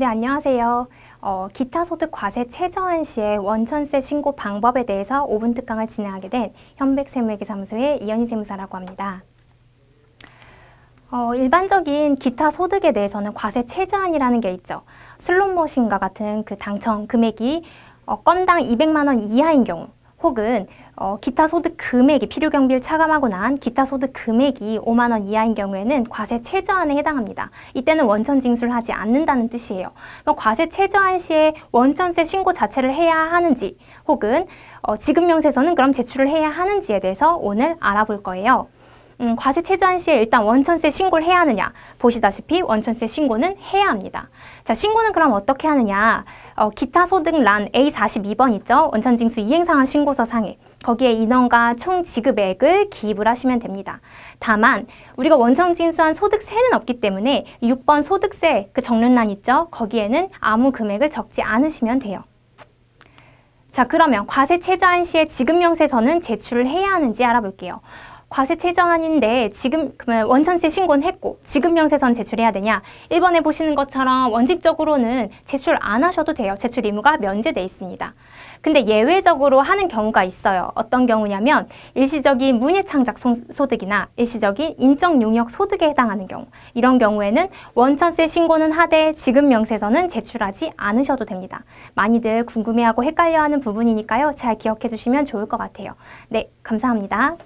네, 안녕하세요. 어, 기타 소득 과세 최저한 시의 원천세 신고 방법에 대해서 5분 특강을 진행하게 된 현백 세무회계사무소의 이현희 세무사라고 합니다. 어, 일반적인 기타 소득에 대해서는 과세 최저한이라는 게 있죠. 슬롯머신과 같은 그 당첨 금액이 어, 건당 200만 원 이하인 경우 혹은 어, 기타 소득 금액이 필요 경비를 차감하고 난 기타 소득 금액이 5만 원 이하인 경우에는 과세 최저한에 해당합니다. 이때는 원천 징수하지 를 않는다는 뜻이에요. 그럼 과세 최저한 시에 원천세 신고 자체를 해야 하는지 혹은 어, 지급 명세서는 그럼 제출을 해야 하는지에 대해서 오늘 알아볼 거예요. 음, 과세 체조한 시에 일단 원천세 신고를 해야 하느냐 보시다시피 원천세 신고는 해야 합니다. 자 신고는 그럼 어떻게 하느냐 어, 기타소득란 A42번 있죠 원천징수 이행상환 신고서 상에 거기에 인원과 총 지급액을 기입을 하시면 됩니다. 다만 우리가 원천 징수한 소득세는 없기 때문에 6번 소득세 그 적는란 있죠? 거기에는 아무 금액을 적지 않으시면 돼요. 자 그러면 과세 체저한 시에 지급명세서는 제출을 해야 하는지 알아볼게요. 과세 최저한인데 지금 그러면 원천세 신고는 했고 지금 명세서는 제출해야 되냐? 1번에 보시는 것처럼 원칙적으로는 제출 안 하셔도 돼요. 제출 의무가 면제돼 있습니다. 근데 예외적으로 하는 경우가 있어요. 어떤 경우냐면 일시적인 문예창작 소득이나 일시적인 인적용역 소득에 해당하는 경우 이런 경우에는 원천세 신고는 하되 지금 명세서는 제출하지 않으셔도 됩니다. 많이들 궁금해하고 헷갈려하는 부분이니까요. 잘 기억해 주시면 좋을 것 같아요. 네, 감사합니다.